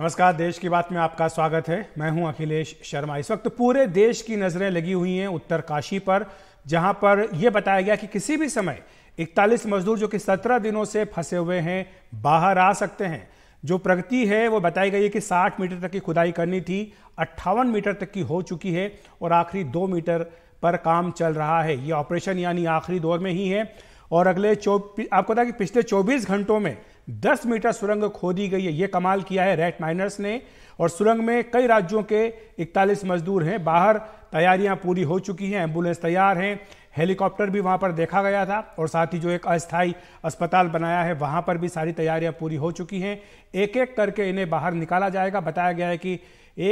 नमस्कार देश की बात में आपका स्वागत है मैं हूं अखिलेश शर्मा इस वक्त पूरे देश की नज़रें लगी हुई हैं उत्तर काशी पर जहां पर यह बताया गया कि किसी भी समय 41 मजदूर जो कि 17 दिनों से फंसे हुए हैं बाहर आ सकते हैं जो प्रगति है वो बताई गई है कि 60 मीटर तक की खुदाई करनी थी अट्ठावन मीटर तक की हो चुकी है और आखिरी दो मीटर पर काम चल रहा है ये ऑपरेशन यानी आखिरी दौर में ही है और अगले चौ आपको बताया कि पिछले 24 घंटों में दस मीटर सुरंग खोदी गई है ये कमाल किया है रेट माइनर्स ने और सुरंग में कई राज्यों के 41 मजदूर हैं बाहर तैयारियां पूरी हो चुकी हैं एम्बुलेंस तैयार हैं हेलीकॉप्टर भी वहां पर देखा गया था और साथ ही जो एक अस्थाई अस्पताल बनाया है वहां पर भी सारी तैयारियां पूरी हो चुकी हैं एक एक करके इन्हें बाहर निकाला जाएगा बताया गया है कि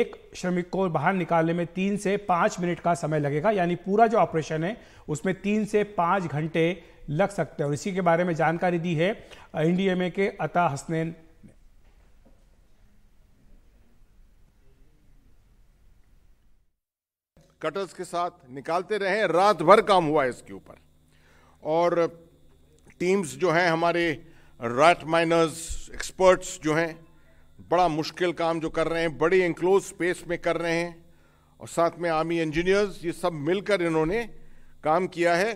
एक श्रमिक को बाहर निकालने में तीन से पाँच मिनट का समय लगेगा यानी पूरा जो ऑपरेशन है उसमें तीन से पाँच घंटे लग सकते हैं और इसी के बारे में जानकारी दी है एनडीएमए के अता हसनैन कटर्स के साथ निकालते रहे रात भर काम हुआ इसके ऊपर और टीम्स जो हैं हमारे राट माइनर्स एक्सपर्ट्स जो हैं बड़ा मुश्किल काम जो कर रहे हैं बड़े इंक्लोज स्पेस में कर रहे हैं और साथ में आर्मी इंजीनियर्स ये सब मिलकर इन्होंने काम किया है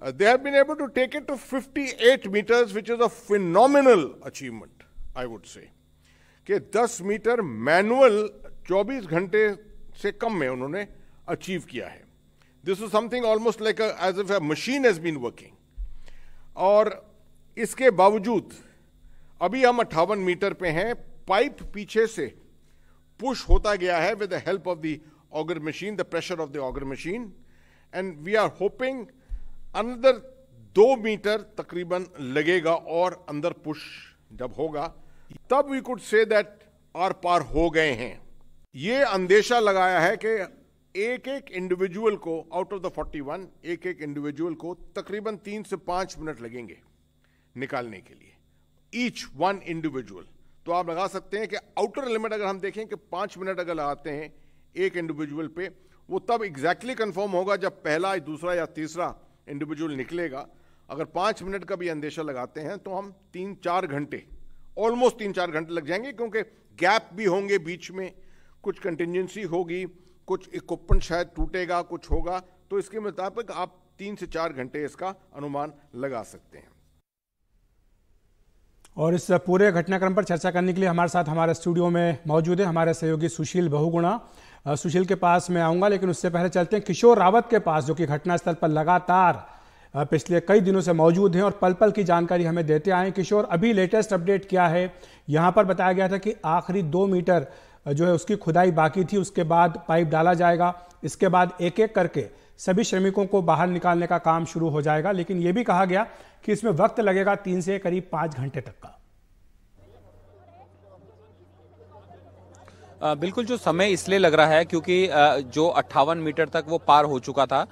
Uh, they have been able to take it to 58 meters, which is a phenomenal achievement, I would say. कि 10 मीटर मैनुअल 24 घंटे से कम में उन्होंने अचीव किया है this is something almost like as if machine has been working और इसके बावजूद अभी हम अट्ठावन मीटर पे हैं पाइप पीछे से पुश होता गया है with the help of the auger machine the pressure of the auger machine and we are hoping अंदर दो मीटर तकरीबन लगेगा और अंदर पुश जब होगा तब वी कुड से दैट आर पार हो गए हैं ये अंदेशा लगाया है कि एक एक इंडिविजुअल को out of the forty one एक एक इंडिविजुअल को तकरीबन तीन से पांच मिनट लगेंगे निकालने के लिए ईच वन इंडिविजुअल तो आप लगा सकते हैं कि आउटर लिमिट अगर हम देखें कि पांच मिनट अगर लगाते हैं एक इंडिविजुअल पे वो तब एग्जैक्टली exactly कंफर्म होगा जब पहला दूसरा या तीसरा इंडिविजुअल निकलेगा अगर पाँच मिनट का भी अंदेशा लगाते हैं तो हम तीन चार घंटे ऑलमोस्ट तीन चार घंटे लग जाएंगे क्योंकि गैप भी होंगे बीच में कुछ कंटिजेंसी होगी कुछ इक्विपमेंट शायद टूटेगा कुछ होगा तो इसके मुताबिक आप तीन से चार घंटे इसका अनुमान लगा सकते हैं और इस पूरे घटनाक्रम पर चर्चा करने के लिए हमारे साथ हमारे स्टूडियो में मौजूद है हमारे सहयोगी सुशील बहुगुणा सुशील के पास मैं आऊँगा लेकिन उससे पहले चलते हैं किशोर रावत के पास जो कि घटनास्थल पर लगातार पिछले कई दिनों से मौजूद हैं और पल पल की जानकारी हमें देते आए किशोर अभी लेटेस्ट अपडेट क्या है यहाँ पर बताया गया था कि आखिरी दो मीटर जो है उसकी खुदाई बाकी थी उसके बाद पाइप डाला जाएगा इसके बाद एक एक करके सभी श्रमिकों को बाहर निकालने का काम शुरू हो जाएगा लेकिन ये भी कहा गया कि इसमें वक्त लगेगा तीन से करीब पाँच घंटे तक का बिल्कुल जो समय इसलिए लग रहा है क्योंकि जो अट्ठावन मीटर तक वो पार हो चुका था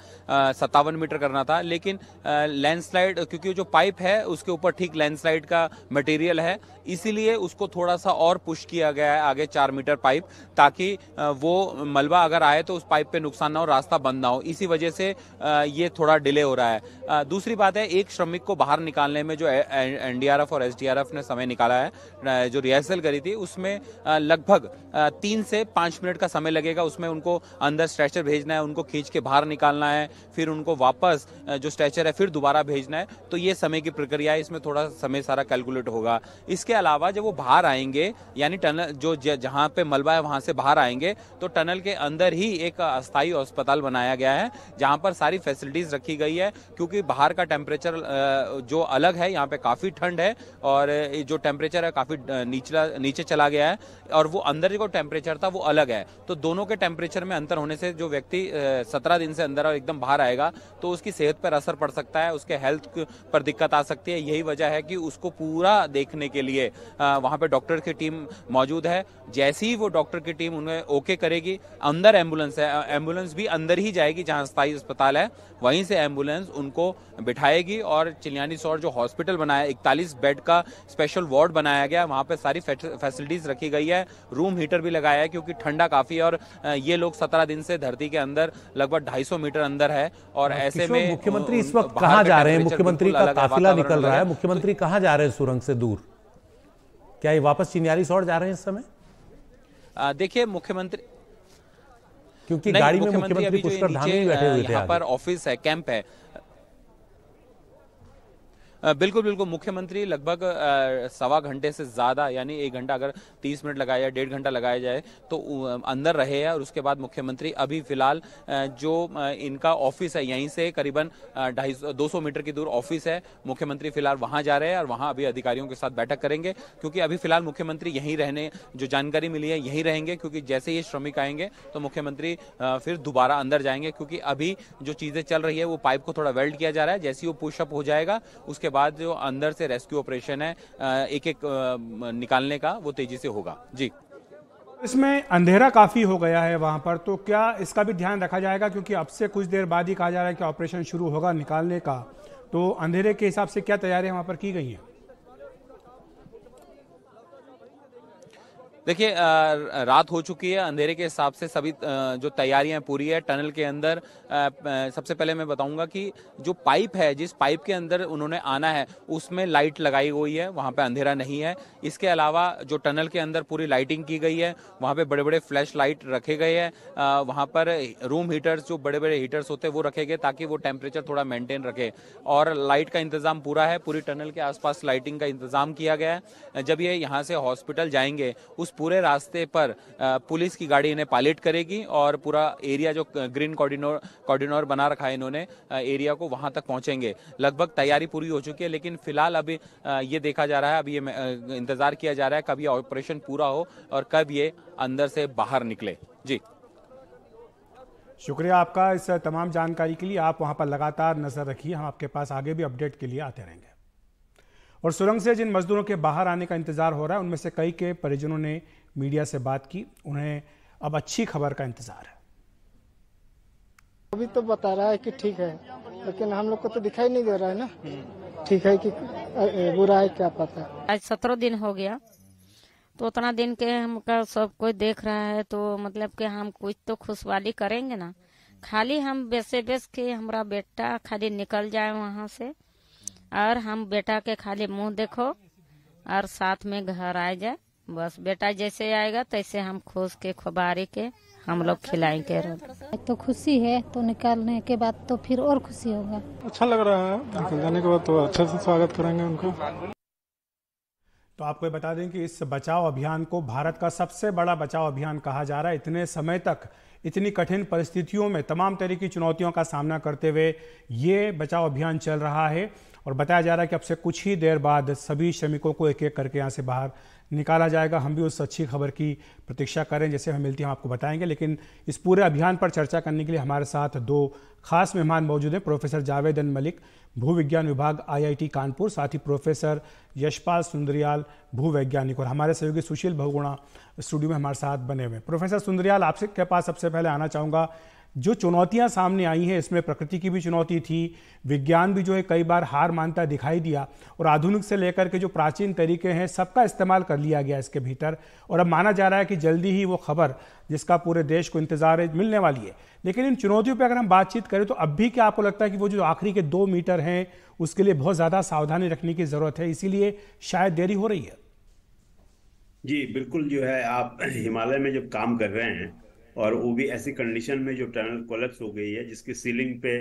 सत्तावन मीटर करना था लेकिन लैंडस्लाइड क्योंकि जो पाइप है उसके ऊपर ठीक लैंडस्लाइड का मटेरियल है इसीलिए उसको थोड़ा सा और पुश किया गया है आगे चार मीटर पाइप ताकि वो मलबा अगर आए तो उस पाइप पे नुकसान ना हो रास्ता बंद ना हो इसी वजह से ये थोड़ा डिले हो रहा है दूसरी बात है एक श्रमिक को बाहर निकालने में जो एनडीआरएफ और एसडीआरएफ ने समय निकाला है जो रिहर्सल करी थी उसमें लगभग तीन से पाँच मिनट का समय लगेगा उसमें उनको अंदर स्ट्रेचर भेजना है उनको खींच के बाहर निकालना है फिर उनको वापस जो स्ट्रेचर है फिर दोबारा भेजना है तो ये समय की प्रक्रिया है इसमें थोड़ा समय सारा कैलकुलेट होगा इसके अलावा जब वो बाहर आएंगे यानी टनल जो जहाँ पे मलबा है वहाँ से बाहर आएंगे तो टनल के अंदर ही एक अस्थायी अस्पताल बनाया गया है जहाँ पर सारी फैसिलिटीज़ रखी गई है क्योंकि बाहर का टेम्परेचर जो अलग है यहाँ पर काफ़ी ठंड है और जो टेम्परेचर है काफ़ी नीचला नीचे चला गया है और वो अंदर जो टेम्परेचर था वो अलग है तो दोनों के टेम्परेचर में अंतर होने से जो व्यक्ति सत्रह दिन से अंदर और एकदम बाहर आएगा तो उसकी सेहत पर असर पड़ सकता है उसके हेल्थ पर दिक्कत आ सकती है यही वजह है कि उसको पूरा देखने के लिए वहाँ पर डॉक्टर की टीम मौजूद है जैसे ही वो डॉक्टर की टीम उन्हें ओके करेगी अंदर एम्बुलेंस है एम्बुलेंस भी अंदर ही जाएगी जहाँ स्थायी अस्पताल है वहीं से एम्बुलेंस उनको बिठाएगी और चिलियानी सौर जो हॉस्पिटल बनाया इकतालीस बेड का स्पेशल वार्ड बनाया गया वहाँ पर सारी फैसिलिटीज रखी गई है रूम हीटर भी लगाया है क्योंकि ठंडा काफ़ी और ये लोग सत्रह दिन से धरती के अंदर लगभग ढाई मीटर अंदर है और हाँ, ऐसे में मुख्यमंत्री इस वक्त कहाँ जा रहे हैं मुख्यमंत्री का काफिला निकल रहा है मुख्यमंत्री कहाँ जा रहे हैं सुरंग से दूर क्या ये वापस चिनियारी सौड़ जा रहे हैं इस समय देखिए मुख्यमंत्री क्योंकि गाड़ी में मुख्यमंत्री पुष्कर धामी बैठे हुए थे यहाँ पर ऑफिस है कैंप है बिल्कुल बिल्कुल मुख्यमंत्री लगभग सवा घंटे से ज़्यादा यानी एक घंटा अगर तीस मिनट लगाया जाए डेढ़ घंटा लगाया जाए तो अंदर रहे हैं और उसके बाद मुख्यमंत्री अभी फिलहाल जो इनका ऑफिस है यहीं से करीबन ढाई दो सौ मीटर की दूर ऑफिस है मुख्यमंत्री फिलहाल वहाँ जा रहे हैं और वहाँ अभी अधिकारियों के साथ बैठक करेंगे क्योंकि अभी फिलहाल मुख्यमंत्री यहीं रहने जो जानकारी मिली है यहीं रहेंगे क्योंकि जैसे ही श्रमिक आएंगे तो मुख्यमंत्री फिर दोबारा अंदर जाएंगे क्योंकि अभी जो चीज़ें चल रही है वो पाइप को थोड़ा वेल्ड किया जा रहा है जैसे ही वो पुशअप हो जाएगा उसके बाद जो अंदर से रेस्क्यू ऑपरेशन है एक एक निकालने का वो तेजी से होगा जी इसमें अंधेरा काफ़ी हो गया है वहां पर तो क्या इसका भी ध्यान रखा जाएगा क्योंकि अब से कुछ देर बाद ही कहा जा रहा है कि ऑपरेशन शुरू होगा निकालने का तो अंधेरे के हिसाब से क्या तैयारियां वहां पर की गई हैं देखिए रात हो चुकी है अंधेरे के हिसाब से सभी जो तैयारियां पूरी है टनल के अंदर सबसे पहले मैं बताऊंगा कि जो पाइप है जिस पाइप के अंदर उन्होंने आना है उसमें लाइट लगाई हुई है वहां पे अंधेरा नहीं है इसके अलावा जो टनल के अंदर पूरी लाइटिंग की गई है वहां पे बड़े बड़े फ्लैश लाइट रखे गए हैं वहां पर रूम हीटर्स जो बड़े बड़े हीटर्स होते हैं वो रखे गए ताकि वो टेम्परेचर थोड़ा मेंटेन रखे और लाइट का इंतजाम पूरा है पूरी टनल के आसपास लाइटिंग का इंतजाम किया गया है जब ये यहाँ से हॉस्पिटल जाएंगे उस पूरे रास्ते पर पुलिस की गाड़ी इन्हें पायलट करेगी और पूरा एरिया जो ग्रीन कॉर्डिनोर कॉर्डिनोर बना रखा है इन्होंने एरिया को वहां तक पहुंचेंगे लगभग तैयारी पूरी हो चुकी है लेकिन फिलहाल अभी ये देखा जा रहा है अभी ये इंतजार किया जा रहा है कब ये ऑपरेशन पूरा हो और कब ये अंदर से बाहर निकले जी शुक्रिया आपका इस तमाम जानकारी के लिए आप वहां पर लगातार नजर रखिए हम आपके पास आगे भी अपडेट के लिए आते रहेंगे और सुरंग से जिन मजदूरों के बाहर आने का इंतज़ार हो रहा है उनमें से कई के परिजनों ने मीडिया से बात की उन्हें अब अच्छी खबर का इंतज़ार है अभी तो बता रहा है कि ठीक है लेकिन हम लोग को तो दिखाई नहीं दे रहा है ना ठीक है कि बुरा है क्या पता आज सत्रह दिन हो गया तो उतना दिन के हमका सब कोई देख रहा है तो मतलब कि हम कुछ तो खुशवाली करेंगे ना खाली हम बेसे बेच के हमारा बेटा खाली निकल जाए वहाँ से और हम बेटा के खाली मुंह देखो और साथ में घर आ जाए बस बेटा जैसे आएगा तैसे हम खोज के खुबारी के हम लोग खिलाएंगे तो खुशी है तो निकालने के बाद तो फिर और खुशी होगा अच्छा लग रहा है निकल जाने के बाद तो अच्छे से स्वागत करेंगे उनको तो आपको बता दें कि इस बचाव अभियान को भारत का सबसे बड़ा बचाव अभियान कहा जा रहा है इतने समय तक इतनी कठिन परिस्थितियों में तमाम तरह की चुनौतियों का सामना करते हुए ये बचाव अभियान चल रहा है और बताया जा रहा है कि अब से कुछ ही देर बाद सभी श्रमिकों को एक एक करके यहाँ से बाहर निकाला जाएगा हम भी उस अच्छी खबर की प्रतीक्षा करें जैसे हमें मिलती है हम आपको बताएंगे लेकिन इस पूरे अभियान पर चर्चा करने के लिए हमारे साथ दो खास मेहमान मौजूद हैं प्रोफेसर जावेद अन मलिक भू विज्ञान विभाग आईआईटी कानपुर साथ ही प्रोफेसर यशपाल सुंदरियाल भू वैज्ञानिक और हमारे सहयोगी सुशील भगुणा स्टूडियो में हमारे साथ बने हुए प्रोफेसर सुंदरियाल आपसे के पास सबसे पहले आना चाहूँगा जो चुनौतियां सामने आई हैं इसमें प्रकृति की भी चुनौती थी विज्ञान भी जो है कई बार हार मानता दिखाई दिया और आधुनिक से लेकर के जो प्राचीन तरीके हैं सबका इस्तेमाल कर लिया गया इसके भीतर और अब माना जा रहा है कि जल्दी ही वो खबर जिसका पूरे देश को इंतजार है मिलने वाली है लेकिन इन चुनौतियों पर अगर हम बातचीत करें तो अब भी क्या आपको लगता है कि वो जो आखिरी के दो मीटर हैं उसके लिए बहुत ज़्यादा सावधानी रखने की ज़रूरत है इसीलिए शायद देरी हो रही है जी बिल्कुल जो है आप हिमालय में जब काम कर रहे हैं और वो भी ऐसी कंडीशन में जो टनल कोलेप्स हो गई है जिसकी सीलिंग पे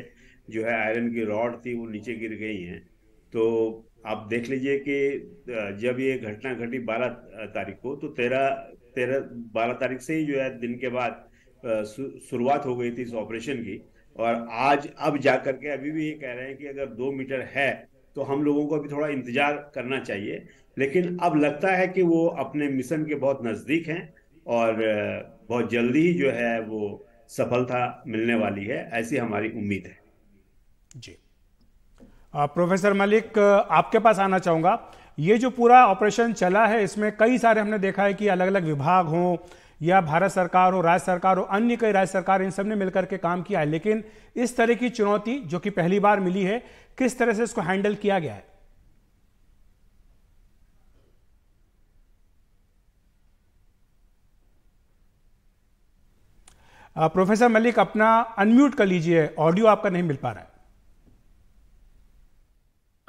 जो है आयरन की रॉड थी वो नीचे गिर गई हैं तो आप देख लीजिए कि जब ये घटना घटी बारह तारीख को तो तेरह तेरह बारह तारीख से ही जो है दिन के बाद शुरुआत हो गई थी इस ऑपरेशन की और आज अब जा करके अभी भी ये कह रहे हैं कि अगर दो मीटर है तो हम लोगों को भी थोड़ा इंतजार करना चाहिए लेकिन अब लगता है कि वो अपने मिशन के बहुत नज़दीक हैं और बहुत जल्दी ही जो है वो सफलता मिलने वाली है ऐसी हमारी उम्मीद है जी आ, प्रोफेसर मलिक आपके पास आना चाहूंगा ये जो पूरा ऑपरेशन चला है इसमें कई सारे हमने देखा है कि अलग अलग विभाग हों या भारत सरकार हो राज्य सरकार हो अन्य कई राज्य सरकार इन सब ने मिलकर के काम किया है लेकिन इस तरह की चुनौती जो कि पहली बार मिली है किस तरह से इसको हैंडल किया गया है प्रोफेसर मलिक अपना अनम्यूट कर लीजिए ऑडियो आपका नहीं मिल पा रहा है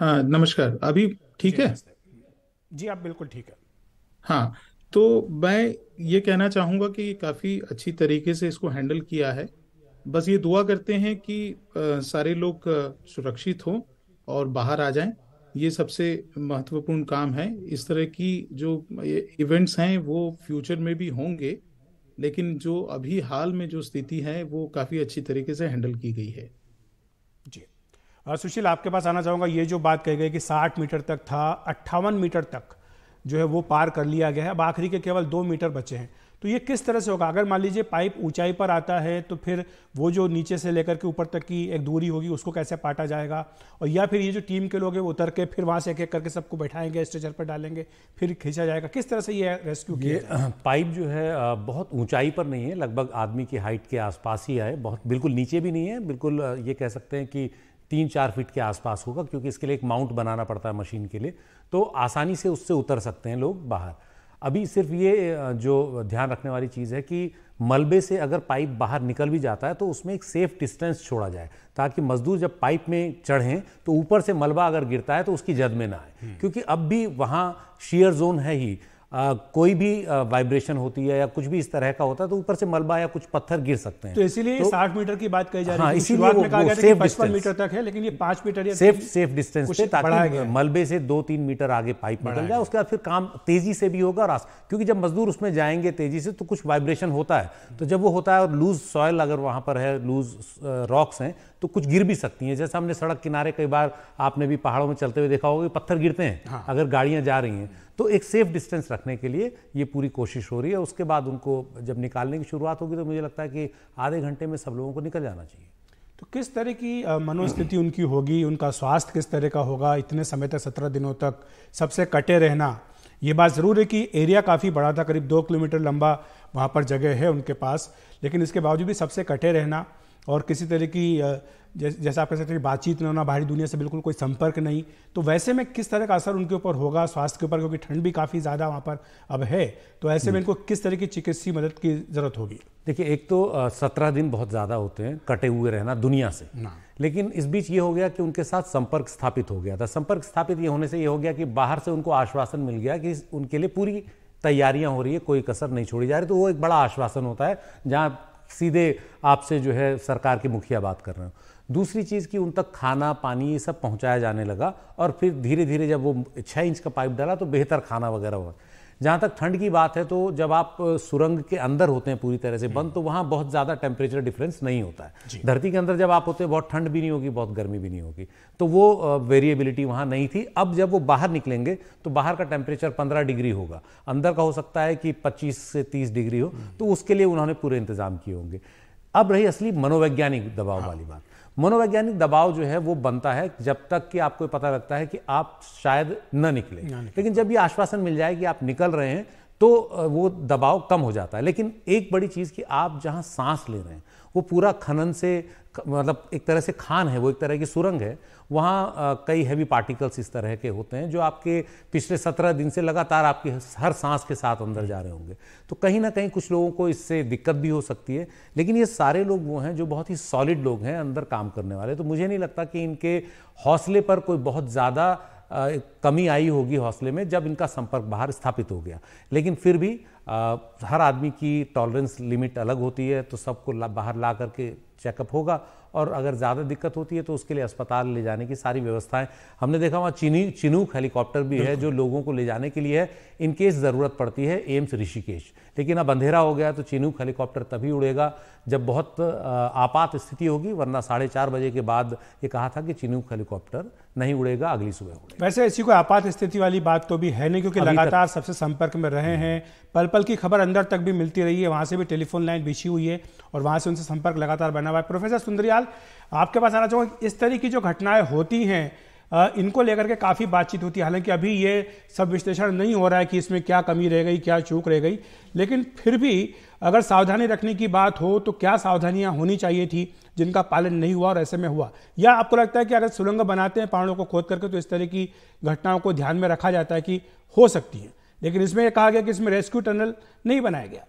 हाँ नमस्कार अभी ठीक है जी आप बिल्कुल ठीक है हाँ तो मैं ये कहना चाहूँगा कि काफ़ी अच्छी तरीके से इसको हैंडल किया है बस ये दुआ करते हैं कि सारे लोग सुरक्षित हों और बाहर आ जाएं ये सबसे महत्वपूर्ण काम है इस तरह की जो इवेंट्स हैं वो फ्यूचर में भी होंगे लेकिन जो अभी हाल में जो स्थिति है वो काफ़ी अच्छी तरीके से हैंडल की गई है जी सुशील आपके पास आना चाहूंगा ये जो बात कही गई कि 60 मीटर तक था अट्ठावन मीटर तक जो है वो पार कर लिया गया है अब आखिरी के केवल दो मीटर बचे हैं तो ये किस तरह से होगा अगर मान लीजिए पाइप ऊंचाई पर आता है तो फिर वो जो नीचे से लेकर के ऊपर तक की एक दूरी होगी उसको कैसे पाटा जाएगा और या फिर ये जो टीम के लोग हैं उतर के फिर वहाँ से एक एक करके सबको बैठाएंगे स्ट्रेचर पर डालेंगे फिर खींचा जाएगा किस तरह से ये रेस्क्यू ये पाइप जो है बहुत ऊंचाई पर नहीं है लगभग आदमी की हाइट के आसपास ही है बहुत बिल्कुल नीचे भी नहीं है बिल्कुल ये कह सकते हैं कि तीन चार फीट के आसपास होगा क्योंकि इसके लिए एक माउंट बनाना पड़ता है मशीन के लिए तो आसानी से उससे उतर सकते हैं लोग बाहर अभी सिर्फ ये जो ध्यान रखने वाली चीज़ है कि मलबे से अगर पाइप बाहर निकल भी जाता है तो उसमें एक सेफ डिस्टेंस छोड़ा जाए ताकि मजदूर जब पाइप में चढ़ें तो ऊपर से मलबा अगर गिरता है तो उसकी जद में ना आए हम्म। क्योंकि अब भी वहाँ शेयर जोन है ही आ, कोई भी वाइब्रेशन होती है या कुछ भी इस तरह का होता है तो ऊपर से मलबा या कुछ पत्थर गिर सकते हैं तो इसीलिए तो, मीटर की बात कही जा रही हाँ, है इसीलिए पचपन मीटर तक है लेकिन ये पांच मीटर सेफ सेफ डिस्टेंस से ताकि मलबे से दो तीन मीटर आगे पाइप निकल जाए उसके बाद फिर काम तेजी से भी होगा और क्योंकि जब मजदूर उसमें जाएंगे तेजी से तो कुछ वाइब्रेशन होता है तो जब वो होता है और लूज सॉयल अगर वहां पर है लूज रॉक्स हैं तो कुछ गिर भी सकती हैं जैसे हमने सड़क किनारे कई बार आपने भी पहाड़ों में चलते हुए देखा होगा पत्थर गिरते हैं हाँ। अगर गाड़ियां जा रही हैं तो एक सेफ डिस्टेंस रखने के लिए ये पूरी कोशिश हो रही है उसके बाद उनको जब निकालने की शुरुआत होगी तो मुझे लगता है कि आधे घंटे में सब लोगों को निकल जाना चाहिए तो किस तरह की मनोस्थिति उनकी होगी उनका स्वास्थ्य किस तरह का होगा इतने समय तक सत्रह दिनों तक सबसे कटे रहना ये बात ज़रूर है कि एरिया काफ़ी बड़ा था करीब दो किलोमीटर लंबा वहाँ पर जगह है उनके पास लेकिन इसके बावजूद भी सबसे कटे रहना और किसी तरह की जैसे आप कह सकते हैं बातचीत न होना बाहरी दुनिया से बिल्कुल कोई संपर्क नहीं तो वैसे में किस तरह का असर उनके ऊपर होगा स्वास्थ्य के ऊपर क्योंकि ठंड भी काफ़ी ज़्यादा वहाँ पर अब है तो ऐसे में इनको किस तरह की चिकित्सीय मदद की ज़रूरत होगी देखिए एक तो सत्रह दिन बहुत ज़्यादा होते हैं कटे हुए रहना दुनिया से लेकिन इस बीच ये हो गया कि उनके साथ संपर्क स्थापित हो गया था संपर्क स्थापित ये होने से ये हो गया कि बाहर से उनको आश्वासन मिल गया कि उनके लिए पूरी तैयारियां हो रही है कोई कसर नहीं छोड़ी जा रही तो वो एक बड़ा आश्वासन होता है जहाँ सीधे आपसे जो है सरकार के मुखिया बात कर रहे हो दूसरी चीज़ कि उन तक खाना पानी ये सब पहुंचाया जाने लगा और फिर धीरे धीरे जब वो छः इंच का पाइप डाला तो बेहतर खाना वगैरह हुआ जहाँ तक ठंड की बात है तो जब आप सुरंग के अंदर होते हैं पूरी तरह से बंद तो वहाँ बहुत ज़्यादा टेम्परेचर डिफरेंस नहीं होता है धरती के अंदर जब आप होते हैं बहुत ठंड भी नहीं होगी बहुत गर्मी भी नहीं होगी तो वो वेरिएबिलिटी वहाँ नहीं थी अब जब वो बाहर निकलेंगे तो बाहर का टेम्परेचर पंद्रह डिग्री होगा अंदर का हो सकता है कि पच्चीस से तीस डिग्री हो तो उसके लिए उन्होंने पूरे इंतजाम किए होंगे अब रही असली मनोवैज्ञानिक दबाव हाँ। वाली बात मनोवैज्ञानिक दबाव जो है वो बनता है जब तक कि आपको पता लगता है कि आप शायद न निकले लेकिन जब ये आश्वासन मिल जाए कि आप निकल रहे हैं तो वो दबाव कम हो जाता है लेकिन एक बड़ी चीज़ कि आप जहाँ सांस ले रहे हैं वो पूरा खनन से मतलब एक तरह से खान है वो एक तरह की सुरंग है वहाँ कई हैवी पार्टिकल्स इस तरह के होते हैं जो आपके पिछले सत्रह दिन से लगातार आपके हर सांस के साथ अंदर जा रहे होंगे तो कहीं ना कहीं कुछ लोगों को इससे दिक्कत भी हो सकती है लेकिन ये सारे लोग वो हैं जो बहुत ही सॉलिड लोग हैं अंदर काम करने वाले तो मुझे नहीं लगता कि इनके हौसले पर कोई बहुत ज़्यादा कमी आई होगी हौसले में जब इनका संपर्क बाहर स्थापित हो गया लेकिन फिर भी हर आदमी की टॉलरेंस लिमिट अलग होती है तो सबको बाहर ला करके चेकअप होगा और अगर ज़्यादा दिक्कत होती है तो उसके लिए अस्पताल ले जाने की सारी व्यवस्थाएं हमने देखा वहाँ चीनी चिनूक हेलीकॉप्टर भी है जो लोगों को ले जाने के लिए है इनकेस ज़रूरत पड़ती है एम्स ऋषिकेश लेकिन अब अंधेरा हो गया तो चिनूक हेलीकॉप्टर तभी उड़ेगा जब बहुत आपात स्थिति होगी वरना साढ़े चार बजे के बाद ये कहा था कि चिनूक हेलीकॉप्टर नहीं उड़ेगा अगली सुबह उड़ेगा वैसे ऐसी कोई आपात स्थिति वाली बात तो भी है नहीं क्योंकि लगातार सबसे संपर्क में रहे हैं पल पल की खबर अंदर तक भी मिलती रही है वहाँ से भी टेलीफोन लाइन बिछी हुई है और वहाँ से उनसे संपर्क लगातार बना हुआ है प्रोफेसर सुंदरियाल आपके पास आना चाहूँगा इस तरह की जो घटनाएं होती हैं इनको लेकर के काफ़ी बातचीत होती है हालांकि अभी ये सब विश्लेषण नहीं हो रहा है कि इसमें क्या कमी रह गई क्या चूक रह गई लेकिन फिर भी अगर सावधानी रखने की बात हो तो क्या सावधानियां होनी चाहिए थी जिनका पालन नहीं हुआ और ऐसे में हुआ या आपको लगता है कि अगर सुरंग बनाते हैं पहाड़ों को खोद करके तो इस तरह की घटनाओं को ध्यान में रखा जाता है कि हो सकती है लेकिन इसमें यह कहा गया कि इसमें रेस्क्यू टनल नहीं बनाया गया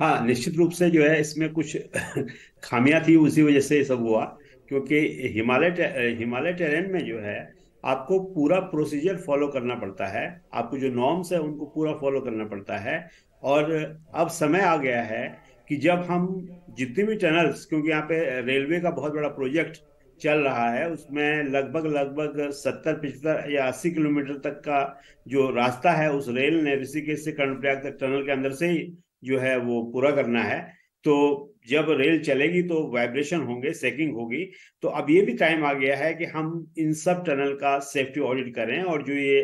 हाँ निश्चित रूप से जो है इसमें कुछ खामियां थी उसी वजह से सब हुआ क्योंकि हिमालय हिमालय टेरेन में जो है आपको पूरा प्रोसीजर फॉलो करना पड़ता है आपको जो नॉर्म्स है उनको पूरा फॉलो करना पड़ता है और अब समय आ गया है कि जब हम जितनी भी टनल्स क्योंकि यहाँ पे रेलवे का बहुत बड़ा प्रोजेक्ट चल रहा है उसमें लगभग लगभग सत्तर पिछहत्तर या अस्सी किलोमीटर तक का जो रास्ता है उस रेल ने ऋषिकेश से कर्णप्रयाग तक टनल के अंदर से ही जो है वो पूरा करना है तो जब रेल चलेगी तो वाइब्रेशन होंगे सेकिंग होगी तो अब ये भी टाइम आ गया है कि हम इन सब टनल का सेफ्टी ऑडिट करें और जो ये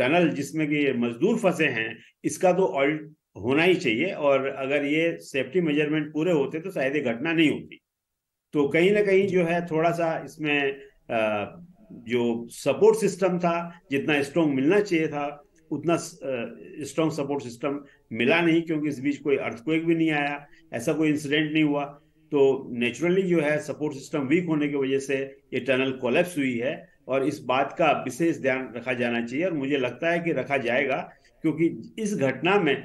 टनल जिसमें कि मजदूर फंसे हैं इसका तो ऑडिट होना ही चाहिए और अगर ये सेफ्टी मेजरमेंट पूरे होते तो शायद ये घटना नहीं होती तो कहीं ना कहीं जो है थोड़ा सा इसमें जो सपोर्ट सिस्टम था जितना स्ट्रॉन्ग मिलना चाहिए था उतना स्ट्रॉन्ग सपोर्ट सिस्टम मिला नहीं क्योंकि इस बीच कोई अर्थक्वेक भी नहीं आया ऐसा कोई इंसिडेंट नहीं हुआ तो नेचुरली जो है सपोर्ट सिस्टम वीक होने की वजह से ये टनल कोलेप्स हुई है और इस बात का विशेष ध्यान रखा जाना चाहिए और मुझे लगता है कि रखा जाएगा क्योंकि इस घटना में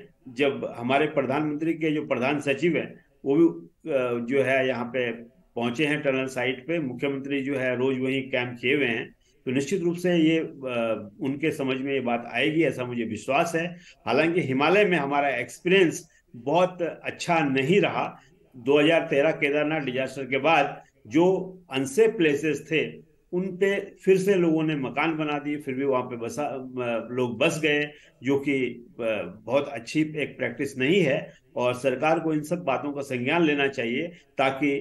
जब हमारे प्रधानमंत्री के जो प्रधान सचिव हैं वो भी जो है यहाँ पे पहुंचे हैं टनल साइट पे मुख्यमंत्री जो है रोज वही कैंप किए हुए हैं तो निश्चित रूप से ये उनके समझ में ये बात आएगी ऐसा मुझे विश्वास है हालांकि हिमालय में हमारा एक्सपीरियंस बहुत अच्छा नहीं रहा 2013 केदारनाथ डिजास्टर के बाद जो अनसेफ प्लेसेस थे उन पे फिर से लोगों ने मकान बना दिए फिर भी वहाँ पे बसा लोग बस गए जो कि बहुत अच्छी एक प्रैक्टिस नहीं है और सरकार को इन सब बातों का संज्ञान लेना चाहिए ताकि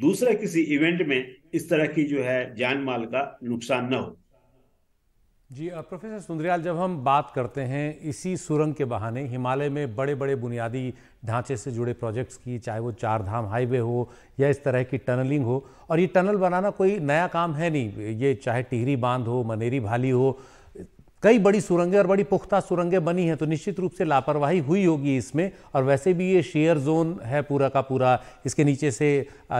दूसरा किसी इवेंट में इस तरह की जो है जान माल का नुकसान न हो जी प्रोफेसर सुंदरियाल जब हम बात करते हैं इसी सुरंग के बहाने हिमालय में बड़े बड़े बुनियादी ढांचे से जुड़े प्रोजेक्ट्स की चाहे वो चार धाम हाईवे हो या इस तरह की टनलिंग हो और ये टनल बनाना कोई नया काम है नहीं ये चाहे टिहरी बांध हो मनेरी भाली हो कई बड़ी सुरंगें और बड़ी पुख्ता सुरंगें बनी हैं तो निश्चित रूप से लापरवाही हुई होगी इसमें और वैसे भी ये शेयर जोन है पूरा का पूरा इसके नीचे से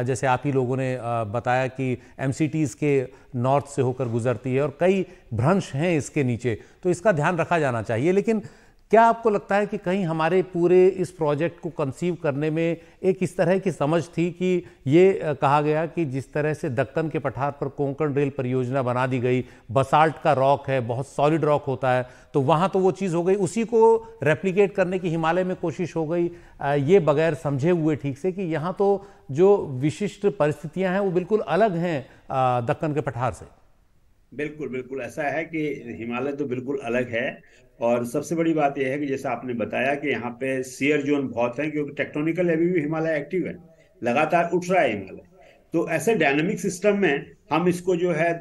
जैसे आप ही लोगों ने बताया कि एम के नॉर्थ से होकर गुजरती है और कई भ्रंश हैं इसके नीचे तो इसका ध्यान रखा जाना चाहिए लेकिन क्या आपको लगता है कि कहीं हमारे पूरे इस प्रोजेक्ट को कंसीव करने में एक इस तरह की समझ थी कि ये कहा गया कि जिस तरह से दक्कन के पठार पर कोंकण रेल परियोजना बना दी गई बसाल्ट का रॉक है बहुत सॉलिड रॉक होता है तो वहाँ तो वो चीज़ हो गई उसी को रेप्लिकेट करने की हिमालय में कोशिश हो गई ये बगैर समझे हुए ठीक से कि यहाँ तो जो विशिष्ट परिस्थितियाँ हैं वो बिल्कुल अलग हैं दक्कन के पठार से बिल्कुल बिल्कुल ऐसा है कि हिमालय तो बिल्कुल अलग है और सबसे बड़ी बात यह है कि जैसा आपने बताया कि यहाँ पे सीयर जोन बहुत है क्योंकि टेक्टोनिकल अभी भी हिमालय एक्टिव है लगातार उठ रहा है हिमालय तो ऐसे डायनेमिक सिस्टम में हम इसको जो है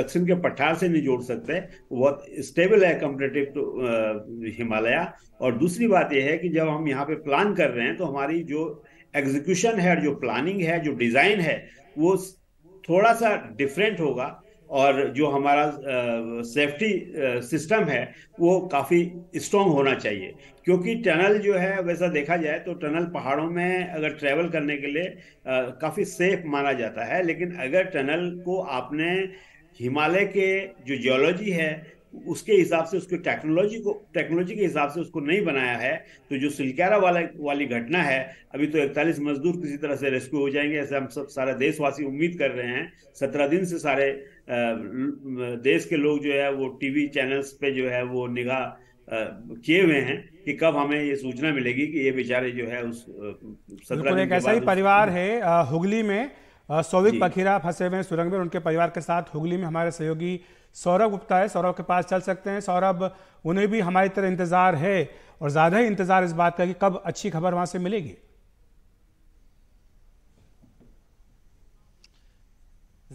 दक्षिण के पठार से नहीं जोड़ सकते बहुत स्टेबल है कम्पटेटिव टू तो हिमालय और दूसरी बात यह है कि जब हम यहाँ पे प्लान कर रहे हैं तो हमारी जो एग्जीक्यूशन है जो प्लानिंग है जो डिजाइन है वो थोड़ा सा डिफरेंट होगा और जो हमारा सेफ्टी सिस्टम है वो काफ़ी स्ट्रॉन्ग होना चाहिए क्योंकि टनल जो है वैसा देखा जाए तो टनल पहाड़ों में अगर ट्रैवल करने के लिए काफ़ी सेफ माना जाता है लेकिन अगर टनल को आपने हिमालय के जो जियोलॉजी है उसके हिसाब से उसकी टेक्नोलॉजी को टेक्नोलॉजी के हिसाब से उसको नहीं बनाया है तो जो सिलकारा वाला वाली घटना है अभी तो इकतालीस मजदूर किसी तरह से रेस्क्यू हो जाएंगे ऐसे हम सब सारे देशवासी उम्मीद कर रहे हैं सत्रह दिन से सारे देश के लोग जो है वो टीवी चैनल्स पे जो है वो निगाह किए हुए हैं कि कब हमें ये सूचना मिलेगी कि ये बेचारे जो है उस सत्रह एक ऐसा ही परिवार हम्म। है हुगली में सौविक पखीरा फंसे हुए सुरंग में उनके परिवार के साथ हुगली में हमारे सहयोगी सौरभ गुप्ता है सौरभ के पास चल सकते हैं सौरभ उन्हें भी हमारी तरह इंतजार है और ज्यादा ही इंतजार इस बात का कि कब अच्छी खबर वहां से मिलेगी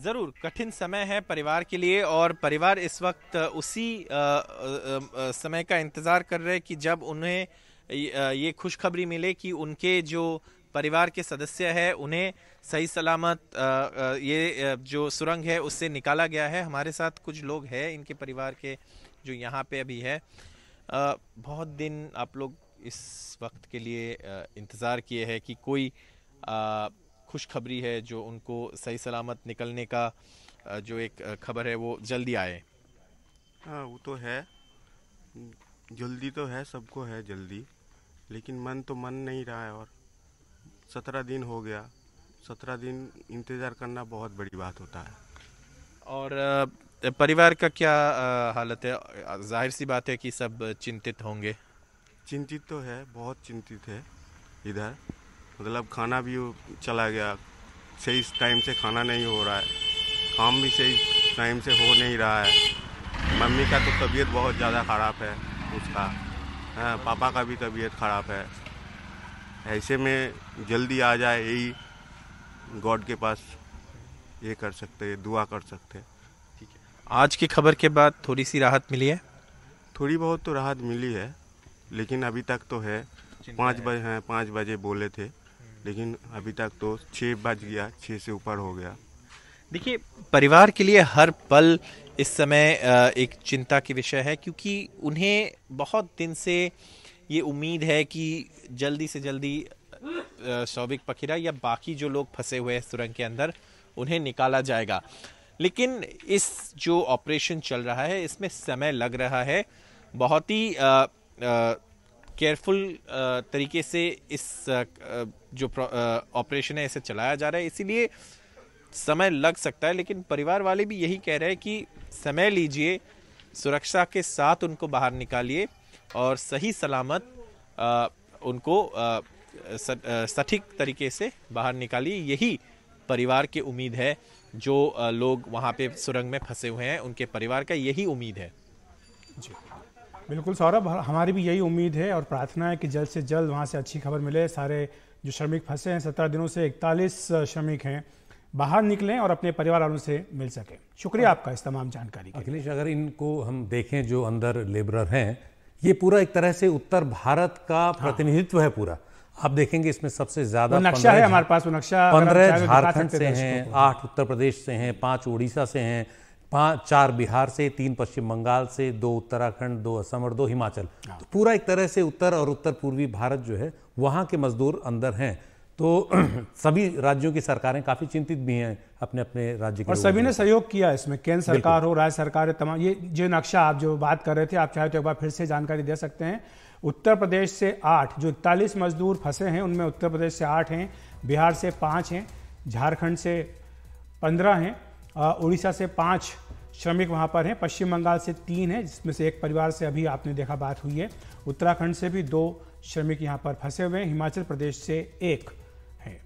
ज़रूर कठिन समय है परिवार के लिए और परिवार इस वक्त उसी आ, आ, आ, समय का इंतज़ार कर रहे कि जब उन्हें ये खुशखबरी मिले कि उनके जो परिवार के सदस्य है उन्हें सही सलामत ये जो सुरंग है उससे निकाला गया है हमारे साथ कुछ लोग हैं इनके परिवार के जो यहाँ पे अभी है बहुत दिन आप लोग इस वक्त के लिए इंतज़ार किए हैं कि कोई खुशखबरी है जो उनको सही सलामत निकलने का जो एक खबर है वो जल्दी आए हाँ वो तो है जल्दी तो है सबको है जल्दी लेकिन मन तो मन नहीं रहा है और सत्रह दिन हो गया सत्रह दिन इंतज़ार करना बहुत बड़ी बात होता है और परिवार का क्या हालत है जाहिर सी बात है कि सब चिंतित होंगे चिंतित तो है बहुत चिंतित है इधर मतलब खाना भी चला गया सही टाइम से खाना नहीं हो रहा है काम भी सही टाइम से हो नहीं रहा है मम्मी का तो तबीयत बहुत ज़्यादा ख़राब है उसका हाँ पापा का भी तबीयत ख़राब है ऐसे में जल्दी आ जाए यही गॉड के पास ये कर सकते हैं दुआ कर सकते हैं ठीक है आज की खबर के बाद थोड़ी सी राहत मिली है थोड़ी बहुत तो राहत मिली है लेकिन अभी तक तो है पाँच बजे हैं हाँ, पाँच बजे बोले थे लेकिन अभी तक तो छः बज गया छः से ऊपर हो गया देखिए परिवार के लिए हर पल इस समय एक चिंता की विषय है क्योंकि उन्हें बहुत दिन से ये उम्मीद है कि जल्दी से जल्दी सौभिक पखीरा या बाकी जो लोग फंसे हुए हैं सुरंग के अंदर उन्हें निकाला जाएगा लेकिन इस जो ऑपरेशन चल रहा है इसमें समय लग रहा है बहुत ही आ, आ, केयरफुल uh, तरीके से इस uh, uh, जो ऑपरेशन है इसे चलाया जा रहा है इसीलिए समय लग सकता है लेकिन परिवार वाले भी यही कह रहे हैं कि समय लीजिए सुरक्षा के साथ उनको बाहर निकालिए और सही सलामत उनको सटीक तरीके से बाहर निकालिए यही परिवार की उम्मीद है जो लोग वहाँ पे सुरंग में फंसे हुए हैं उनके परिवार का यही उम्मीद है जी बिल्कुल सौरभ हमारी भी यही उम्मीद है और प्रार्थना है कि जल्द से जल्द वहाँ से अच्छी खबर मिले सारे जो श्रमिक फंसे हैं सत्रह दिनों से इकतालीस श्रमिक हैं बाहर निकलें और अपने परिवार वालों से मिल सकें शुक्रिया आपका इस तमाम जानकारी अखिलेश अगर इनको हम देखें जो अंदर लेबरर हैं ये पूरा एक तरह से उत्तर भारत का हाँ। प्रतिनिधित्व है पूरा आप देखेंगे इसमें सबसे ज्यादा नक्शा है हमारे पास वो नक्शा पंद्रह तो झारखंड से हैं आठ उत्तर प्रदेश से हैं पांच उड़ीसा से हैं पाँच चार बिहार से तीन पश्चिम बंगाल से दो उत्तराखंड दो असम और दो हिमाचल हाँ। तो पूरा एक तरह से उत्तर और उत्तर पूर्वी भारत जो है वहाँ के मजदूर अंदर हैं तो सभी राज्यों की सरकारें काफी चिंतित भी हैं अपने अपने राज्य के और सभी ने सहयोग किया इसमें केंद्र सरकार हो राज्य सरकार हो तमाम ये जो नक्शा आप जो बात कर रहे थे आप चाहे तो एक बार फिर से जानकारी दे सकते हैं उत्तर प्रदेश से आठ जो इकतालीस मजदूर फंसे हैं उनमें उत्तर प्रदेश से आठ हैं बिहार से पाँच हैं झारखंड से पंद्रह हैं उड़ीसा से पाँच श्रमिक वहाँ पर हैं पश्चिम बंगाल से तीन हैं जिसमें से एक परिवार से अभी आपने देखा बात हुई है उत्तराखंड से भी दो श्रमिक यहाँ पर फंसे हुए हैं हिमाचल प्रदेश से एक है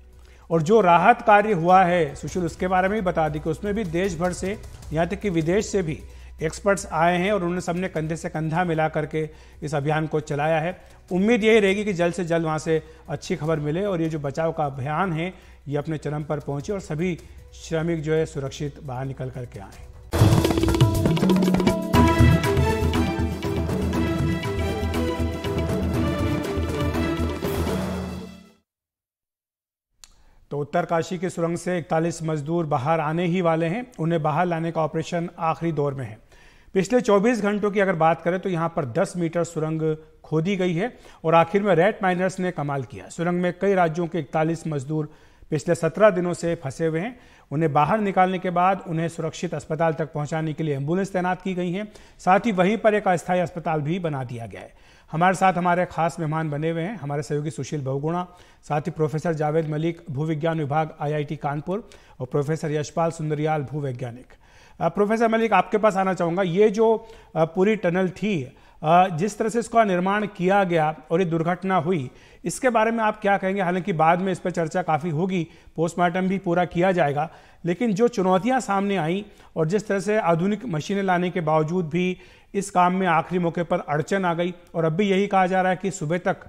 और जो राहत कार्य हुआ है सुशील उसके बारे में भी बता दी कि उसमें भी देश भर से यहाँ तक कि विदेश से भी एक्सपर्ट्स आए हैं और उन्होंने सबने कंधे से कंधा मिला करके इस अभियान को चलाया है उम्मीद यही रहेगी कि जल्द से जल्द वहाँ से अच्छी खबर मिले और ये जो बचाव का अभियान है ये अपने चरम पर पहुँचे और सभी श्रमिक जो है सुरक्षित बाहर निकल करके आएँ तो उत्तरकाशी की सुरंग से 41 मजदूर बाहर आने ही वाले हैं उन्हें बाहर लाने का ऑपरेशन आखिरी दौर में है पिछले 24 घंटों की अगर बात करें तो यहाँ पर 10 मीटर सुरंग खोदी गई है और आखिर में रेड माइनर्स ने कमाल किया सुरंग में कई राज्यों के इकतालीस मजदूर पिछले 17 दिनों से फंसे हुए हैं उन्हें बाहर निकालने के बाद उन्हें सुरक्षित अस्पताल तक पहुंचाने के लिए एम्बुलेंस तैनात की गई है साथ ही वहीं पर एक अस्थायी अस्पताल भी बना दिया गया है हमारे साथ हमारे खास मेहमान बने हुए हैं हमारे सहयोगी सुशील बहुगुणा साथ ही प्रोफेसर जावेद मलिक भूविज्ञान विभाग आईआईटी कानपुर और प्रोफेसर यशपाल सुंदरियाल भूवैज्ञानिक प्रोफेसर मलिक आपके पास आना चाहूँगा ये जो पूरी टनल थी जिस तरह से इसका निर्माण किया गया और ये दुर्घटना हुई इसके बारे में आप क्या कहेंगे हालांकि बाद में इस पर चर्चा काफ़ी होगी पोस्टमार्टम भी पूरा किया जाएगा लेकिन जो चुनौतियां सामने आई और जिस तरह से आधुनिक मशीनें लाने के बावजूद भी इस काम में आखिरी मौके पर अड़चन आ गई और अब भी यही कहा जा रहा है कि सुबह तक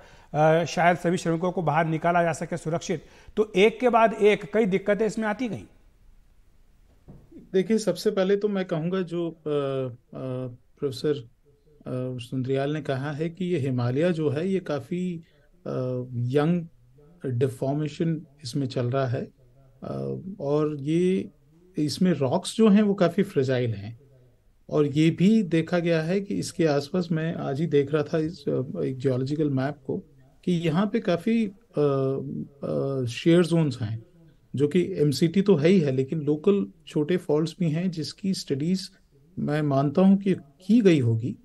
शायद सभी श्रमिकों को बाहर निकाला जा सके सुरक्षित तो एक के बाद एक कई दिक्कतें इसमें आती गई देखिए सबसे पहले तो मैं कहूँगा जो प्रोफेसर सुंदरियाल ने कहा है कि ये हिमालय जो है ये काफ़ी यंग डिफॉर्मेशन इसमें चल रहा है और ये इसमें रॉक्स जो हैं वो काफ़ी फ्रेजाइल हैं और ये भी देखा गया है कि इसके आसपास मैं आज ही देख रहा था इस एक जियोलॉजिकल मैप को कि यहाँ पे काफ़ी शेयर जोन्स हैं जो कि एम तो है ही है लेकिन लोकल छोटे फॉल्ट भी हैं जिसकी स्टडीज़ मैं मानता हूँ कि की गई होगी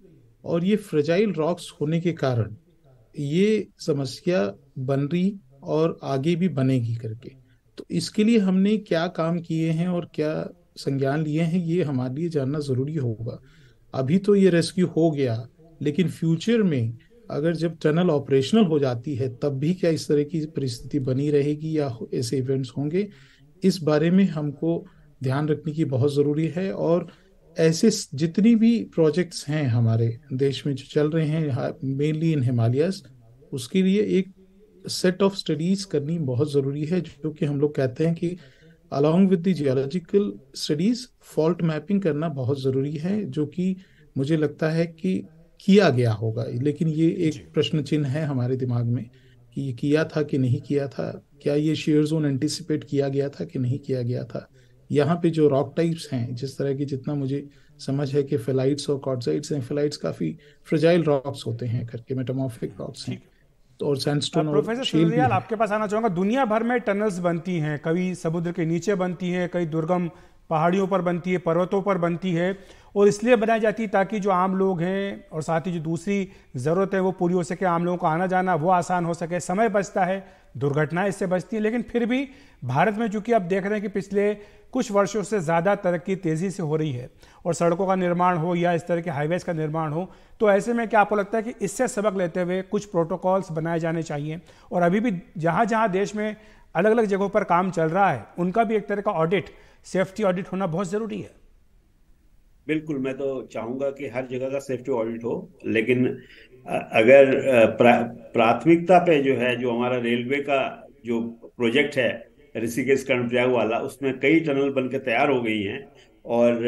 और ये फ्रेजाइल रॉक्स होने के कारण ये समस्या बन रही और आगे भी बनेगी करके तो इसके लिए हमने क्या काम किए हैं और क्या संज्ञान लिए हैं ये हमारे लिए जानना ज़रूरी होगा अभी तो ये रेस्क्यू हो गया लेकिन फ्यूचर में अगर जब टनल ऑपरेशनल हो जाती है तब भी क्या इस तरह की परिस्थिति बनी रहेगी या ऐसे इवेंट्स होंगे इस बारे में हमको ध्यान रखने की बहुत ज़रूरी है और ऐसे जितनी भी प्रोजेक्ट्स हैं हमारे देश में जो चल रहे हैं मेनली इन हिमालयस उसके लिए एक सेट ऑफ स्टडीज करनी बहुत ज़रूरी है जो कि हम लोग कहते हैं कि along with the geological studies fault mapping करना बहुत ज़रूरी है जो कि मुझे लगता है कि किया गया होगा लेकिन ये एक प्रश्न चिन्ह है हमारे दिमाग में कि ये किया था कि नहीं किया था क्या ये शेयर जोन एंटिसिपेट किया गया था कि नहीं किया गया था यहाँ पे जो रॉक टाइप्स हैं जिस तरह की जितना मुझे समझ है कि फिलाइट्स और कॉर्डसाइट्स हैं फिलाइट्स काफी फ्रेजाइल रॉक्स होते हैं करके मेटामॉर्फिक रॉक्स हैं तो और सैंडस्टोन प्रोफेसर सुरलियाल आपके पास आना चाहूंगा दुनिया भर में टनल्स बनती हैं कभी समुद्र के नीचे बनती हैं कई दुर्गम पहाड़ियों पर बनती है पर्वतों पर बनती है और इसलिए बनाई जाती है ताकि जो आम लोग हैं और साथ ही जो दूसरी ज़रूरत है वो पूरी हो सके आम लोगों का आना जाना वो आसान हो सके समय बचता है दुर्घटनाएं इससे बचती हैं लेकिन फिर भी भारत में चूंकि आप देख रहे हैं कि पिछले कुछ वर्षों से ज़्यादा तरक्की तेज़ी से हो रही है और सड़कों का निर्माण हो या इस तरह के हाईवेज़ का निर्माण हो तो ऐसे में क्या आपको लगता है कि इससे सबक लेते हुए कुछ प्रोटोकॉल्स बनाए जाने चाहिए और अभी भी जहाँ जहाँ देश में अलग अलग जगहों पर काम चल रहा है उनका भी एक तरह का ऑडिट सेफ्टी ऑडिट होना बहुत ज़रूरी है बिल्कुल मैं तो चाहूंगा कि हर जगह का सेफ्टी ऑडिट हो लेकिन अगर प्रा, प्राथमिकता पे जो है जो हमारा रेलवे का जो प्रोजेक्ट है ऋषिकेश कर्णप्रयाग वाला उसमें कई टनल बनकर तैयार हो गई हैं और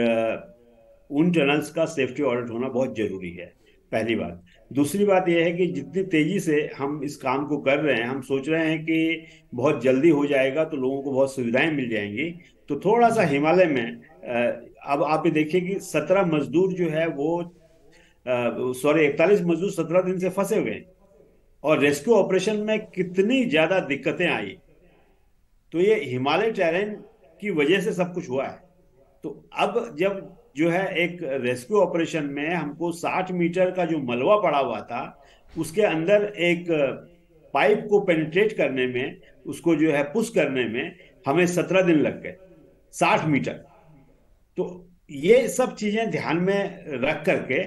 उन टनल्स का सेफ्टी ऑडिट होना बहुत जरूरी है पहली बात दूसरी बात यह है कि जितनी तेजी से हम इस काम को कर रहे हैं हम सोच रहे हैं कि बहुत जल्दी हो जाएगा तो लोगों को बहुत सुविधाएं मिल जाएंगी तो थोड़ा सा हिमालय में अब आप ये देखिए कि सत्रह मजदूर जो है वो सॉरी इकतालीस मजदूर सत्रह दिन से फंसे हुए हैं और रेस्क्यू ऑपरेशन में कितनी ज्यादा दिक्कतें आई तो ये हिमालय टेरेन की वजह से सब कुछ हुआ है तो अब जब जो है एक रेस्क्यू ऑपरेशन में हमको 60 मीटर का जो मलबा पड़ा हुआ था उसके अंदर एक पाइप को पेनिट्रेट करने में उसको जो है पुश करने में हमें 17 दिन लग गए 60 मीटर तो ये सब चीजें ध्यान में रख करके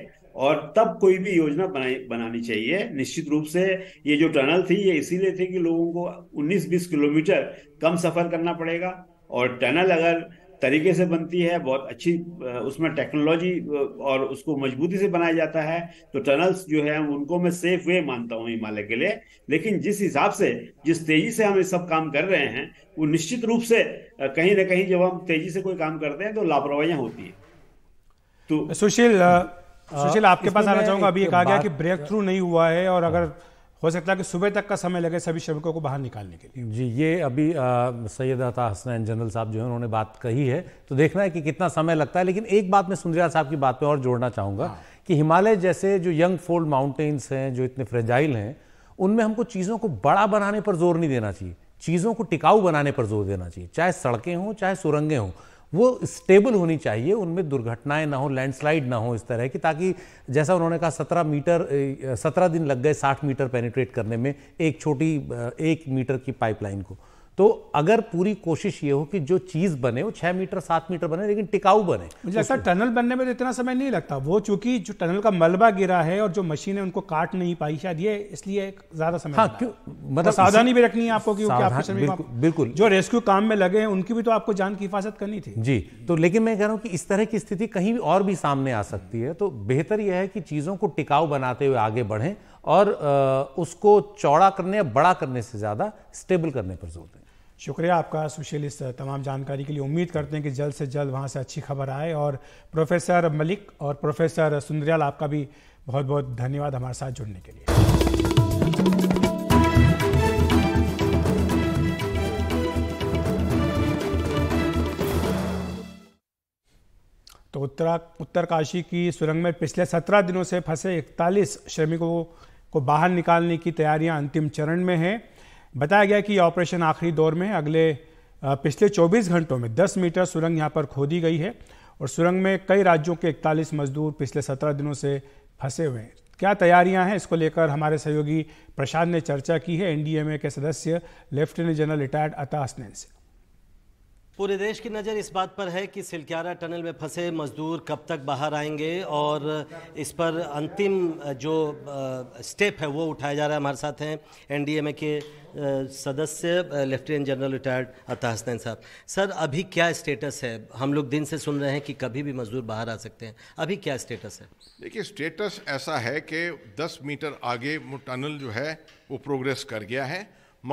और तब कोई भी योजना बनाई बनानी चाहिए निश्चित रूप से ये जो टनल थी ये इसीलिए थी कि लोगों को 19-20 किलोमीटर कम सफर करना पड़ेगा और टनल अगर तरीके से बनती है बहुत अच्छी उसमें टेक्नोलॉजी और उसको मजबूती से बनाया जाता है तो टनल्स जो है उनको मैं सेफ वे मानता हूँ हिमालय के लिए लेकिन जिस हिसाब से जिस तेजी से हम ये सब काम कर रहे हैं वो निश्चित रूप से कहीं ना कहीं जब हम तेजी से कोई काम करते हैं तो लापरवाही होती है तो सुशील हाँ। सुशील आपके पास आना चाहूंगा अभी एक आ गया कि ब्रेक थ्रू नहीं हुआ है और अगर हो सकता है कि सुबह तक का समय लगे सभी श्रमिकों को बाहर निकालने के लिए जी ये अभी सैयद अता हसनैन जनरल साहब जो है उन्होंने बात कही है तो देखना है कि कितना समय लगता है लेकिन एक बात मैं सुंदरिया साहब की बात पे और जोड़ना चाहूँगा हाँ। कि हिमालय जैसे जो यंग फोल्ड माउंटेन्स हैं जो इतने फ्रेजाइल हैं उनमें हमको चीज़ों को बड़ा बनाने पर जोर नहीं देना चाहिए चीज़ों को टिकाऊ बनाने पर जोर देना चाहिए चाहे सड़कें हों चाहे सुरंगें हों वो स्टेबल होनी चाहिए उनमें दुर्घटनाएं ना हो लैंडस्लाइड ना हो इस तरह की ताकि जैसा उन्होंने कहा सत्रह मीटर सत्रह दिन लग गए साठ मीटर पेनिट्रेट करने में एक छोटी एक मीटर की पाइपलाइन को तो अगर पूरी कोशिश ये हो कि जो चीज बने वो छह मीटर सात मीटर बने लेकिन टिकाऊ बने मुझे ऐसा टनल बनने में तो इतना समय नहीं लगता वो चूंकि जो टनल का मलबा गिरा है और जो मशीनें उनको काट नहीं पाई शायद ये इसलिए ज्यादा समय हाँ, क्यों मतलब सावधानी भी रखनी है आपको क्योंकि आपको बिल्कुल, बिल्कुल जो रेस्क्यू काम में लगे हैं उनकी भी तो आपको जान की हिफाजत करनी थी जी तो लेकिन मैं कह रहा हूँ कि इस तरह की स्थिति कहीं और भी सामने आ सकती है तो बेहतर यह है कि चीजों को टिकाऊ बनाते हुए आगे बढ़े और उसको चौड़ा करने या बड़ा करने से ज्यादा स्टेबल करने पर जोर दें शुक्रिया आपका सुशील इस तमाम जानकारी के लिए उम्मीद करते हैं कि जल्द से जल्द वहाँ से अच्छी खबर आए और प्रोफेसर मलिक और प्रोफेसर सुंदरियाल आपका भी बहुत बहुत धन्यवाद हमारे साथ जुड़ने के लिए तो उत्तरा उत्तरकाशी की सुरंग में पिछले सत्रह दिनों से फंसे इकतालीस श्रमिकों को बाहर निकालने की तैयारियां अंतिम चरण में हैं बताया गया कि ऑपरेशन आखिरी दौर में अगले पिछले 24 घंटों में 10 मीटर सुरंग यहाँ पर खोदी गई है और सुरंग में कई राज्यों के 41 मजदूर पिछले 17 दिनों से फंसे हुए हैं क्या तैयारियां हैं इसको लेकर हमारे सहयोगी प्रशांत ने चर्चा की है एनडीएमए के सदस्य लेफ्टिनेंट जनरल रिटायर्ड अतासनैन से पूरे देश की नज़र इस बात पर है कि सिलक्यारा टनल में फंसे मजदूर कब तक बाहर आएंगे और इस पर अंतिम जो स्टेप है वो उठाया जा रहा है हमारे साथ हैं एनडीएमए के सदस्य लेफ्टिनेंट जनरल रिटायर्ड अता हसनैन साहब सर अभी क्या स्टेटस है हम लोग दिन से सुन रहे हैं कि कभी भी मजदूर बाहर आ सकते हैं अभी क्या स्टेटस है देखिए स्टेटस ऐसा है कि दस मीटर आगे टनल जो है वो प्रोग्रेस कर गया है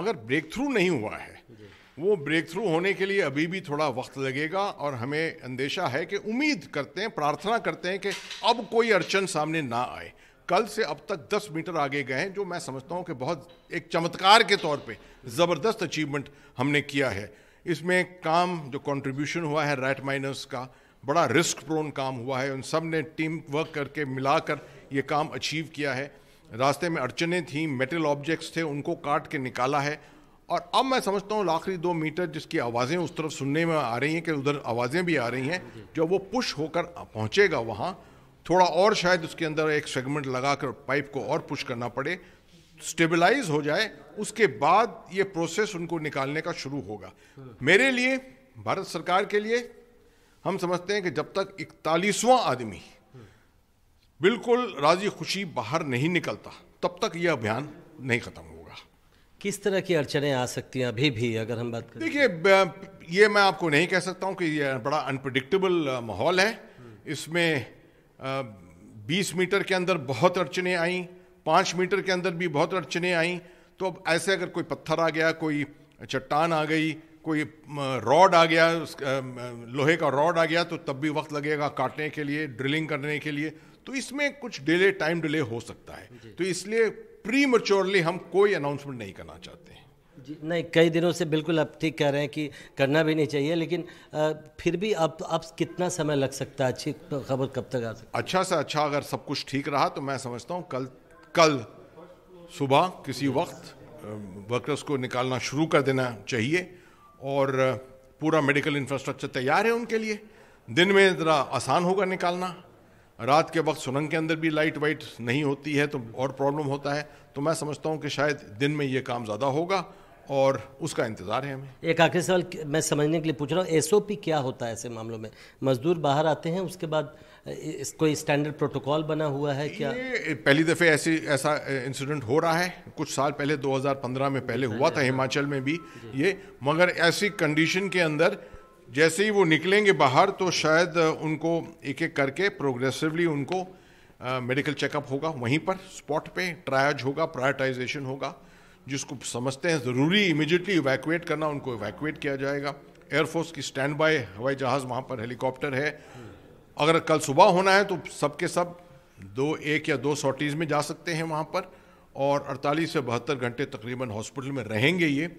मगर ब्रेक थ्रू नहीं हुआ है वो ब्रेक थ्रू होने के लिए अभी भी थोड़ा वक्त लगेगा और हमें अंदेशा है कि उम्मीद करते हैं प्रार्थना करते हैं कि अब कोई अड़चन सामने ना आए कल से अब तक 10 मीटर आगे गए हैं जो मैं समझता हूँ कि बहुत एक चमत्कार के तौर पे ज़बरदस्त अचीवमेंट हमने किया है इसमें काम जो कंट्रीब्यूशन हुआ है राइट माइनर्स का बड़ा रिस्क प्रोन काम हुआ है उन सब ने टीम वर्क करके मिलाकर ये काम अचीव किया है रास्ते में अड़चने थीं मेटल ऑब्जेक्ट्स थे उनको काट के निकाला है और अब मैं समझता हूँ आखिरी दो मीटर जिसकी आवाज़ें उस तरफ सुनने में आ रही हैं कि उधर आवाज़ें भी आ रही हैं जो वो पुश होकर पहुँचेगा वहाँ थोड़ा और शायद उसके अंदर एक सेगमेंट लगा कर पाइप को और पुश करना पड़े स्टेबलाइज हो जाए उसके बाद ये प्रोसेस उनको निकालने का शुरू होगा मेरे लिए भारत सरकार के लिए हम समझते हैं कि जब तक इकतालीसवां आदमी बिल्कुल राजी खुशी बाहर नहीं निकलता तब तक यह अभियान नहीं खत्म होगा किस तरह की अड़चने आ सकती हैं अभी भी अगर हम बात करें देखिए ये मैं आपको नहीं कह सकता हूँ कि ये बड़ा अनप्रडिक्टेबल माहौल है इसमें बीस मीटर के अंदर बहुत अड़चने आई पाँच मीटर के अंदर भी बहुत अड़चने आई तो अब ऐसे अगर कोई पत्थर आ गया कोई चट्टान आ गई कोई रॉड आ गया उस लोहे का रॉड आ गया तो तब भी वक्त लगेगा काटने के लिए ड्रिलिंग करने के लिए तो इसमें कुछ डिले टाइम डिले हो सकता है तो इसलिए प्री मच्योरली हम कोई अनाउंसमेंट नहीं करना चाहते हैं नहीं कई दिनों से बिल्कुल आप ठीक कह रहे हैं कि करना भी नहीं चाहिए लेकिन आ, फिर भी अब अब कितना समय लग सकता है अच्छी खबर कब तक आ सकती अच्छा से अच्छा अगर सब कुछ ठीक रहा तो मैं समझता हूँ कल कल सुबह किसी वक्त वर्कर्स को निकालना शुरू कर देना चाहिए और पूरा मेडिकल इंफ्रास्ट्रक्चर तैयार है उनके लिए दिन में ज़रा आसान होगा निकालना रात के वक्त सुरंग के अंदर भी लाइट वाइट नहीं होती है तो और प्रॉब्लम होता है तो मैं समझता हूँ कि शायद दिन में ये काम ज़्यादा होगा और उसका इंतज़ार है हमें एक आखिरी सवाल मैं समझने के लिए पूछ रहा हूँ एस क्या होता है ऐसे मामलों में मज़दूर बाहर आते हैं उसके बाद इस, कोई स्टैंडर्ड प्रोटोकॉल बना हुआ है क्या ये पहली दफ़े ऐसी ऐसा इंसिडेंट हो रहा है कुछ साल पहले 2015 में पहले हुआ था हिमाचल में भी ये मगर ऐसी कंडीशन के अंदर जैसे ही वो निकलेंगे बाहर तो शायद उनको एक एक करके प्रोग्रेसिवली उनको मेडिकल चेकअप होगा वहीं पर स्पॉट पे ट्रायज होगा प्रायटाइजेशन होगा जिसको समझते हैं ज़रूरी इमिजिएटली इवैक्यूएट करना उनको इवैक्यूएट किया जाएगा एयरफोर्स की स्टैंड बाय हवाई जहाज़ वहाँ पर हेलीकॉप्टर है अगर कल सुबह होना है तो सबके सब दो एक या दो सॉटीज़ में जा सकते हैं वहाँ पर और 48 से बहत्तर घंटे तकरीबन हॉस्पिटल में रहेंगे ये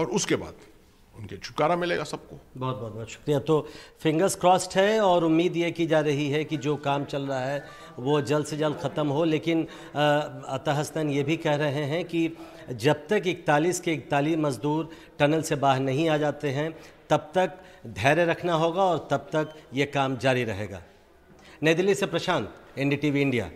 और उसके बाद उनके छुटकारा मिलेगा सबको बहुत बहुत बहुत शुक्रिया तो फिंगर्स क्रॉस्ड है और उम्मीद ये की जा रही है कि जो काम चल रहा है वो जल्द से जल्द ख़त्म हो लेकिन अतहस्तन ये भी कह रहे हैं कि जब तक इकतालीस के इकतालीस मज़दूर टनल से बाहर नहीं आ जाते हैं तब तक धैर्य रखना होगा और तब तक ये काम जारी रहेगा नई दिल्ली से प्रशांत एन इंडिया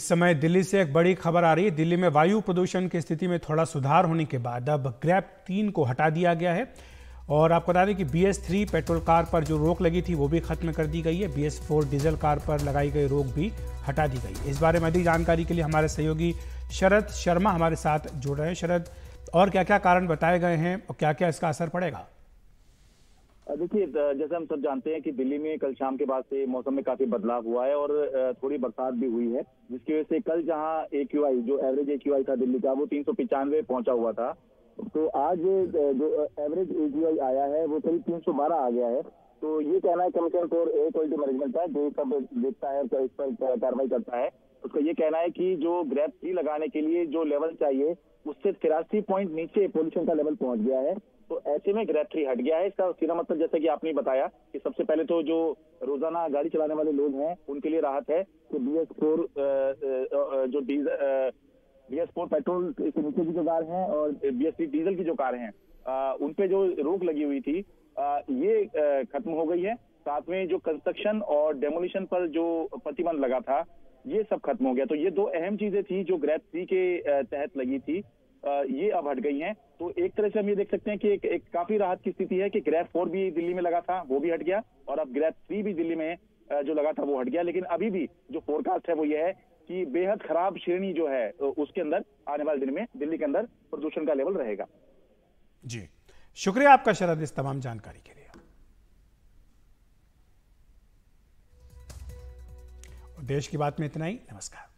इस समय दिल्ली से एक बड़ी खबर आ रही है दिल्ली में वायु प्रदूषण की स्थिति में थोड़ा सुधार होने के बाद अब ग्रैप तीन को हटा दिया गया है और आपको बता दें कि B S three petrol car पर जो रोक लगी थी वो भी खत्म कर दी गई है B S four diesel car पर लगाई गई रोक भी हटा दी गई है इस बारे में अधिक जानकारी के लिए हमारे सहयोगी शरद शर्मा हमारे साथ जुड़ रहे हैं शरद और क्या क्या कारण बताए गए हैं और क्या क्या इसका असर पड़ेगा देखिए जैसे हम सब जानते हैं कि दिल्ली में कल शाम के बाद से मौसम में काफी बदलाव हुआ है और थोड़ी बरसात भी हुई है जिसकी वजह से कल जहां ए जो एवरेज ए था दिल्ली का वो तीन सौ पिचानवे पहुंचा हुआ था तो आज जो एवरेज ए आया है वो करीब तीन सौ बारह आ गया है तो ये कहना है कमिश्नर को एयर क्वालिटी मैनेजमेंट का जो सब देखता है इस पर कार्रवाई करता है उसका ये कहना है कि जो ग्रैप थ्री लगाने के लिए जो लेवल चाहिए उससे तिरासी पॉइंट नीचे पोल्यूशन का लेवल पहुंच गया है तो ऐसे में थ्री हट गया है इसका सीधा मतलब जैसे कि आपने बताया कि सबसे पहले तो जो रोजाना गाड़ी चलाने वाले लोग हैं उनके लिए राहत है कि बी एस फोर जो diesel B S four petrol के नीचे की जो कार है और बी एस डीजल की जो कार है उनपे जो रोक लगी हुई थी ये खत्म हो गई है साथ में जो कंस्ट्रक्शन और डेमोलिशन पर जो प्रतिबंध लगा था ये सब खत्म हो गया तो ये दो अहम चीजें थी जो ग्रैप थ्री के तहत लगी थी ये अब हट गई हैं तो एक तरह से हम ये देख सकते हैं कि एक, एक काफी राहत की स्थिति है कि ग्रैप फोर भी दिल्ली में लगा था वो भी हट गया और अब ग्रैप थ्री भी दिल्ली में जो लगा था वो हट गया लेकिन अभी भी जो फोरकास्ट है वो ये है कि बेहद खराब श्रेणी जो है उसके अंदर आने वाले दिन में दिल्ली के अंदर प्रदूषण का लेवल रहेगा जी शुक्रिया आपका शरद इस तमाम जानकारी के लिए देश की बात में इतना ही नमस्कार